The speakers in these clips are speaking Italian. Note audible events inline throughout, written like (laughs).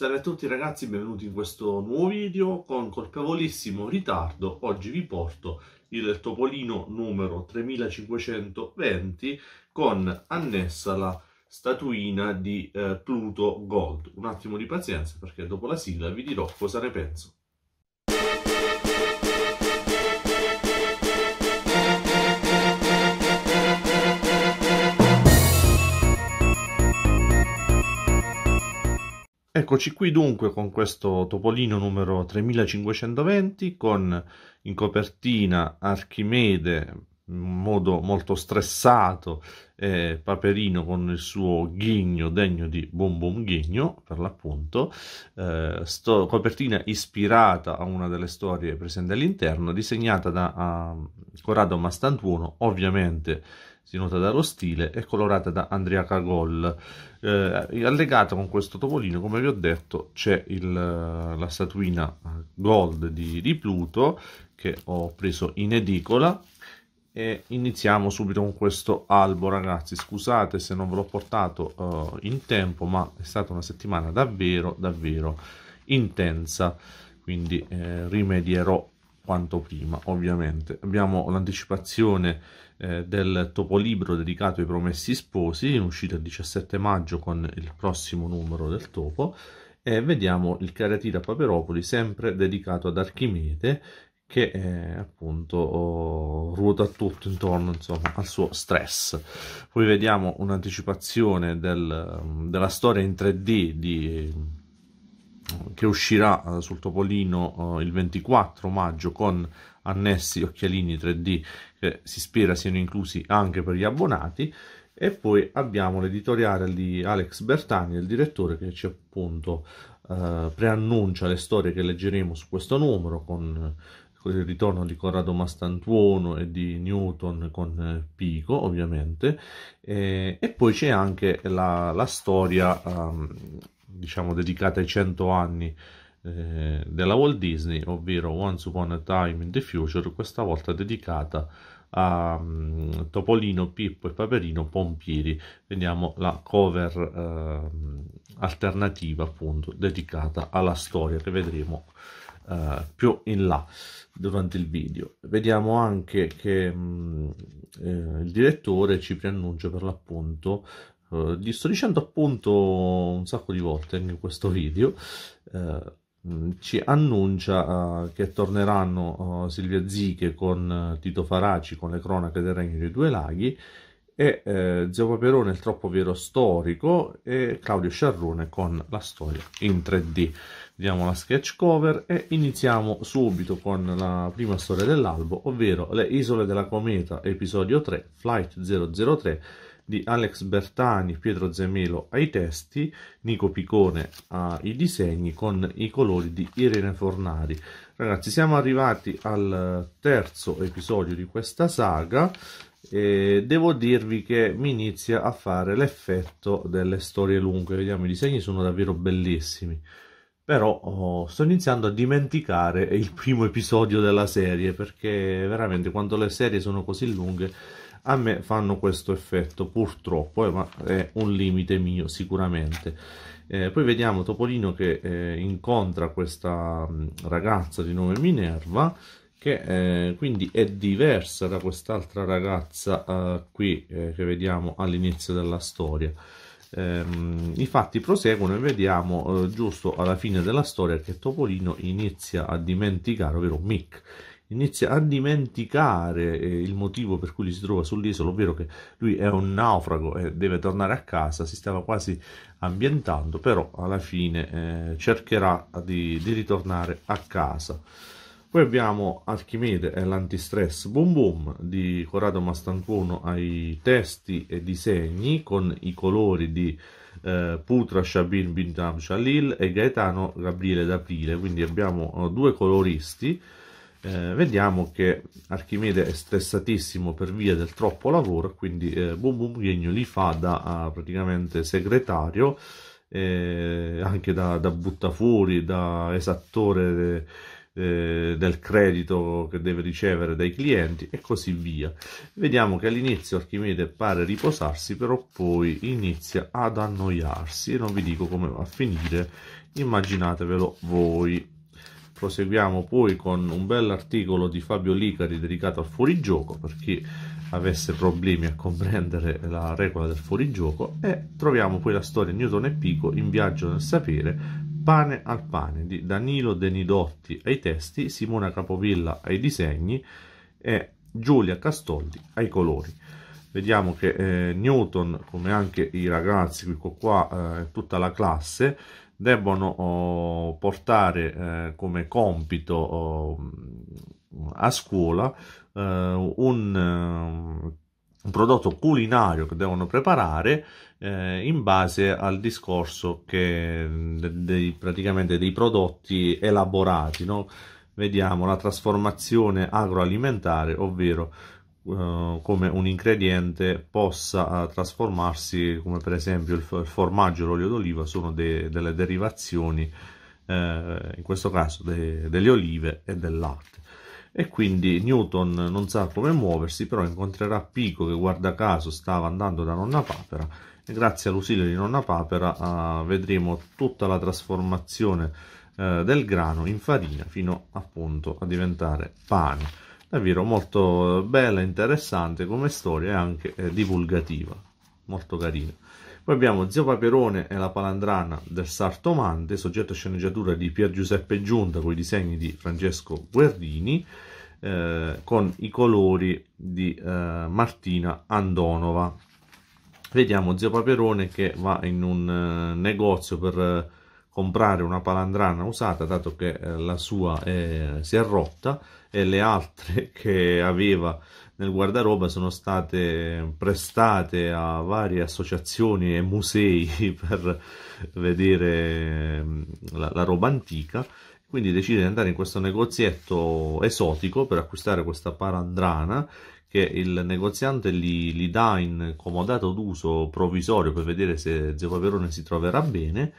Salve a tutti ragazzi, benvenuti in questo nuovo video. Con colpevolissimo ritardo oggi vi porto il topolino numero 3520 con annessa la statuina di eh, Pluto Gold. Un attimo di pazienza perché dopo la sigla vi dirò cosa ne penso. Eccoci qui dunque con questo topolino numero 3520 con in copertina Archimede in modo molto stressato e eh, Paperino con il suo ghigno degno di Boom Boom Ghigno per l'appunto eh, sto, copertina ispirata a una delle storie presenti all'interno disegnata da uh, Corrado Mastantuono ovviamente si nota dallo stile, è colorata da Andrea Cagol. Eh, allegata con questo topolino, come vi ho detto, c'è eh, la statuina gold di, di Pluto che ho preso in edicola e iniziamo subito con questo albo ragazzi scusate se non ve l'ho portato uh, in tempo ma è stata una settimana davvero davvero intensa quindi eh, rimedierò quanto prima ovviamente abbiamo l'anticipazione eh, del topolibro dedicato ai promessi sposi in uscita il 17 maggio con il prossimo numero del topo e vediamo il Caratira Paperopoli sempre dedicato ad Archimede che eh, appunto oh, ruota tutto intorno insomma, al suo stress. Poi vediamo un'anticipazione del, della storia in 3D di che uscirà eh, sul Topolino eh, il 24 maggio con annessi occhialini 3D che si spera siano inclusi anche per gli abbonati e poi abbiamo l'editoriale di Alex Bertani, il direttore che ci appunto eh, preannuncia le storie che leggeremo su questo numero con, con il ritorno di Corrado Mastantuono e di Newton con eh, Pico ovviamente e, e poi c'è anche la, la storia um, diciamo dedicata ai 100 anni eh, della Walt Disney, ovvero Once Upon a Time in the Future, questa volta dedicata a um, Topolino, Pippo e Paperino Pompieri. Vediamo la cover eh, alternativa, appunto, dedicata alla storia che vedremo eh, più in là durante il video. Vediamo anche che mh, mm, eh, il direttore ci preannuncia per l'appunto Uh, sto dicendo appunto un sacco di volte in questo video. Uh, ci annuncia uh, che torneranno Silvia Ziche con Tito Faraci con le cronache del Regno dei Due Laghi e Zio Paperone il troppo vero storico e Claudio Sciarrone con la storia in 3D. Vediamo la sketch cover e iniziamo subito con la prima storia dell'albo, ovvero Le isole della cometa, episodio 3, Flight 003 di Alex Bertani, Pietro Zemelo ai testi, Nico Picone ai disegni con i colori di Irene Fornari. Ragazzi, siamo arrivati al terzo episodio di questa saga e devo dirvi che mi inizia a fare l'effetto delle storie lunghe. Vediamo, i disegni sono davvero bellissimi però oh, sto iniziando a dimenticare il primo episodio della serie perché veramente quando le serie sono così lunghe a me fanno questo effetto purtroppo eh, ma è un limite mio sicuramente eh, poi vediamo Topolino che eh, incontra questa mm, ragazza di nome Minerva che eh, quindi è diversa da quest'altra ragazza eh, qui eh, che vediamo all'inizio della storia ehm, i fatti proseguono e vediamo eh, giusto alla fine della storia che Topolino inizia a dimenticare, ovvero Mick inizia a dimenticare eh, il motivo per cui si trova sull'isola, ovvero che lui è un naufrago e deve tornare a casa, si stava quasi ambientando, però alla fine eh, cercherà di, di, ritornare a casa. Poi abbiamo Archimede e l'antistress Boom Boom di Corrado Mastantuono ai testi e disegni con i colori di eh, Putra Shabin Bintam Shalil e Gaetano Gabriele d'Aprile, quindi abbiamo eh, due coloristi eh, vediamo che Archimede è stressatissimo per via del troppo lavoro quindi eh, Boom Bum Ghegno li fa da uh, praticamente segretario eh, anche da, da buttafuori, da esattore de, eh, del credito che deve ricevere dai clienti e così via. Vediamo che all'inizio Archimede pare riposarsi, però poi inizia ad annoiarsi e non vi dico come va a finire, immaginatevelo voi proseguiamo poi con un bell'articolo di Fabio Licari dedicato al fuorigioco per chi avesse problemi a comprendere la regola del fuorigioco e troviamo poi la storia Newton e Pico in viaggio nel sapere Pane al pane di Danilo Denidotti ai testi, Simona Capovilla ai disegni e Giulia Castoldi ai colori vediamo che eh, Newton come anche i ragazzi qui qua eh, tutta la classe debbono oh, portare eh, come compito oh, a scuola eh, eh, un, prodotto culinario che devono preparare in base al discorso che dei, praticamente dei prodotti elaborati no? vediamo la trasformazione agroalimentare ovvero eh, come un ingrediente possa eh, trasformarsi come per esempio il, il formaggio e l'olio d'oliva sono de delle derivazioni eh, in questo caso de delle olive e del latte e quindi Newton non sa come muoversi però incontrerà Pico che guarda caso stava andando da nonna papera e grazie all'ausilio di nonna papera eh, vedremo tutta la trasformazione eh, del grano in farina fino appunto a diventare pane davvero molto bella, interessante come storia e anche eh, divulgativa, molto carina. Poi abbiamo Zio Paperone e la palandrana del Sartomante, soggetto a sceneggiatura di Pier Giuseppe Giunta con i disegni di Francesco Guerrini, eh, con i colori di eh, Martina Andonova. Vediamo Zio Paperone che va in un eh, negozio per eh, comprare una palandrana usata dato che eh, la sua eh, si è rotta e le altre (laughs) che aveva nel guardaroba sono state prestate a varie associazioni e musei (laughs) per eh, vedere mm, la, la roba antica quindi decide di andare in questo negozietto esotico per acquistare questa palandrana che il negoziante gli, gli dà in comodato d'uso provvisorio per vedere se Zio Paperone si troverà bene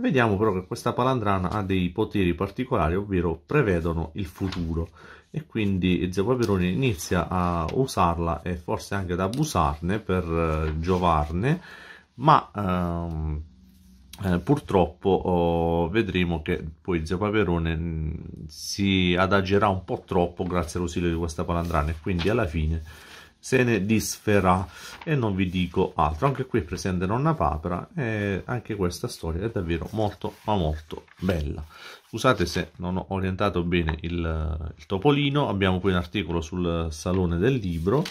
Vediamo però che questa palandrana ha dei poteri particolari, ovvero prevedono il futuro e quindi Zio Paperone inizia a usarla e forse anche ad abusarne per eh, giovarne, ma ehm, eh, purtroppo oh, vedremo che poi Zio Paperone mh, mm, si adagerà un po' troppo grazie all'ausilio di questa palandrana e quindi alla fine se ne disferà e non vi dico altro anche qui è presente nonna papera e anche questa storia è davvero molto ma molto bella scusate se non ho orientato bene il, il topolino abbiamo poi un articolo sul salone del libro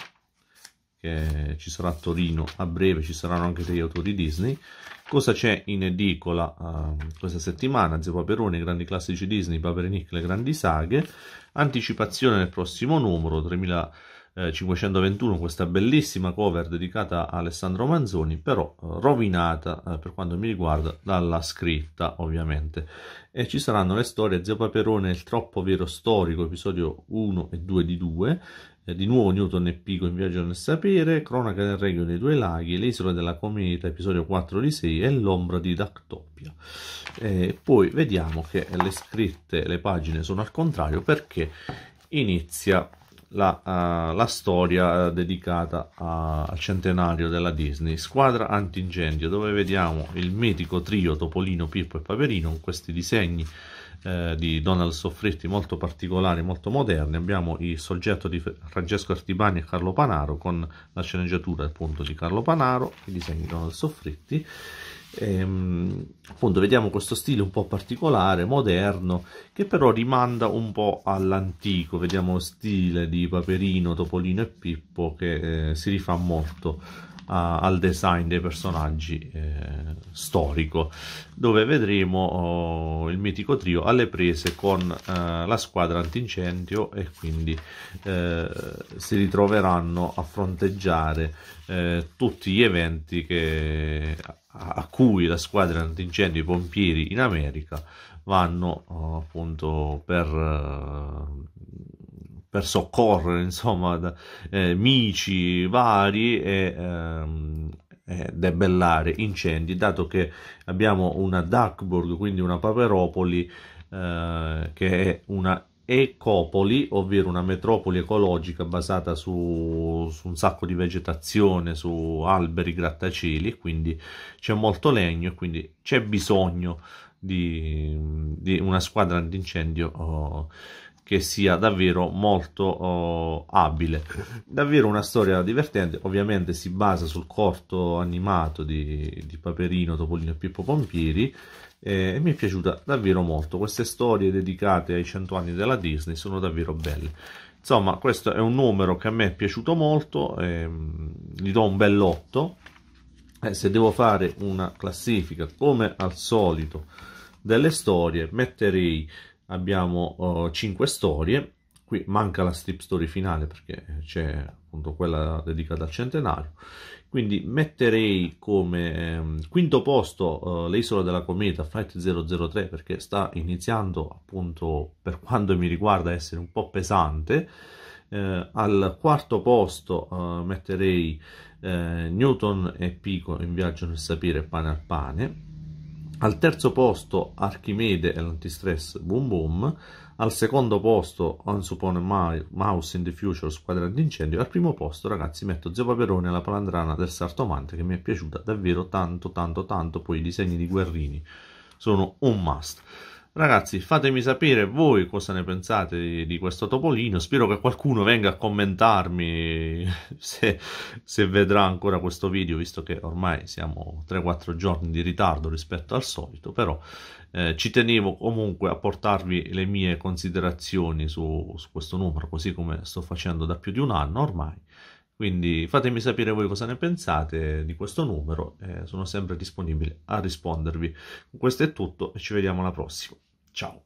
che ci sarà a Torino a breve ci saranno anche degli autori Disney cosa c'è in edicola uh, questa settimana Zio Paperoni, grandi classici Disney, Paperinic, le grandi saghe anticipazione nel prossimo numero 3000 521, eh, questa bellissima cover dedicata a Alessandro Manzoni, però eh, rovinata eh, per quanto mi riguarda dalla scritta ovviamente. E ci saranno le storie Zio Paperone, il troppo vero storico, episodio 1 e 2 di 2, di nuovo Newton e Pico in viaggio nel sapere, Cronaca del Regno dei Due Laghi, L'isola della cometa, episodio 4 di 6 e L'ombra di Dactoppia. E poi vediamo che le scritte, le pagine sono al contrario perché inizia la, uh, la storia eh, dedicata a, al centenario della Disney, Squadra Antincendio, dove vediamo il mitico trio Topolino, Pippo e Paperino con questi disegni eh, di Donald Soffritti molto particolari, molto moderni. Abbiamo il soggetto di Francesco Artibani e Carlo Panaro con la sceneggiatura appunto di Carlo Panaro, i disegni di Donald Soffritti ehm, appunto vediamo questo stile un po' particolare, moderno, che però rimanda un po' all'antico, vediamo lo stile di Paperino, Topolino e Pippo che eh, si rifà molto a, al design dei personaggi eh, storico, dove vedremo oh, il mitico trio alle prese con eh, la squadra antincendio e quindi eh, si ritroveranno a fronteggiare eh, tutti gli eventi che a cui la squadra antincendio i pompieri in America vanno uh, appunto per, uh, per soccorrere insomma da, eh, mici vari e ehm, debellare incendi dato che abbiamo una Duckburg quindi una Paperopoli eh, che è una ecopoli, ovvero una metropoli ecologica basata su, su, un sacco di vegetazione, su alberi, grattacieli, quindi c'è molto legno e quindi c'è bisogno di, di, una squadra antincendio oh, che sia davvero molto oh, abile. Davvero una storia divertente, ovviamente si basa sul corto animato di, di Paperino, Topolino e Pippo Pompieri, eh, e mi è piaciuta davvero molto. Queste storie dedicate ai 100 anni della Disney sono davvero belle. Insomma, questo è un numero che a me è piaciuto molto, ehm, gli do un bell'otto. Eh, se devo fare una classifica, come al solito, delle storie, metterei, abbiamo oh, 5 storie, qui manca la strip story finale perché c'è appunto quella dedicata al centenario quindi metterei come ehm, quinto posto eh, l'isola della cometa Flight 003 perché sta iniziando appunto per (laughs) quanto mi riguarda essere un po' pesante. Eh, al quarto posto eh, metterei eh, Newton e Pico in viaggio nel sapere pane al pane. Al terzo posto Archimede e l'antistress Boom Boom al secondo posto on Upon Mouse in the Future Squadra d'Incendio, al primo posto ragazzi metto Zio Paperone e la palandrana del Sartomante che mi è piaciuta davvero tanto tanto tanto, poi i disegni di Guerrini sono un must. Ragazzi, fatemi sapere voi cosa ne pensate di, di questo topolino. Spero che qualcuno venga a commentarmi (laughs) se, se, vedrà ancora questo video, visto che ormai siamo 3-4 giorni di ritardo rispetto al solito. Però eh, ci tenevo comunque a portarvi le mie considerazioni su, su questo numero, così come sto facendo da più di un anno ormai. Quindi fatemi sapere voi cosa ne pensate di questo numero, eh, sono sempre disponibile a rispondervi. Questo è tutto e ci vediamo alla prossima. Ciao